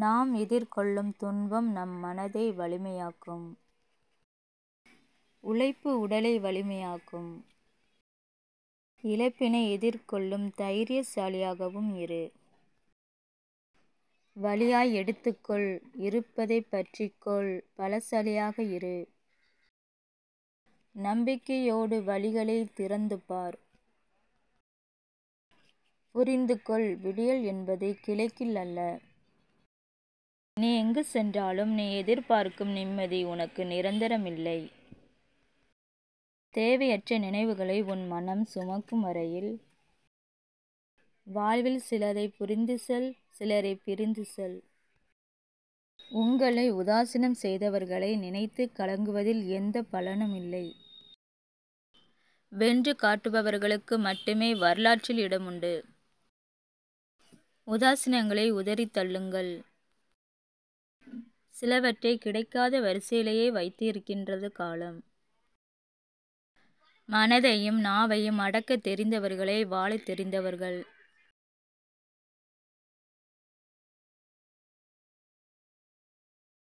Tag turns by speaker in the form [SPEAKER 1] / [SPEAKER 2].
[SPEAKER 1] நாம் எதிர்கொள்ளும் துன்பம் நம் மனதை வலிமையாக்கும். உழைப்பு உடலை வலிமையாக்கும். இழப்பினை எதிர்கொள்ளும் தைரியசாலியாகவும் இரு. வழியாய் எடுத்துக்கொள் இருப்பதைப் பற்றிக்கொள் பலசாலியாக இரு. நம்பிக்கையோடு வழிகளை திறந்து பார். புரிந்து கொள் விடியல் என்பது கிழக்கில் அல்ல நீ எங்கு சென்றாலும் நீ எதிர்பார்க்கும் நிம்மதி உனக்கு நிரந்தரமில்லை தேவையற்ற நினைவுகளை உன் மனம் சுமக்கும் வரையில் வாழ்வில் சிலரை புரிந்து செல் சிலரை பிரிந்து செல் உங்களை உதாசீனம் செய்தவர்களை நினைத்து கலங்குவதில் எந்த பலனும் இல்லை வென்று காட்டுபவர்களுக்கு மட்டுமே வரலாற்றில் இடம் உண்டு உதாசீனங்களை உதறி தள்ளுங்கள் சிலவற்றை கிடைக்காத வரிசையிலேயே வைத்து இருக்கின்றது காலம் மனதையும் நாவையும் அடக்க தெரிந்தவர்களே வாழ தெரிந்தவர்கள்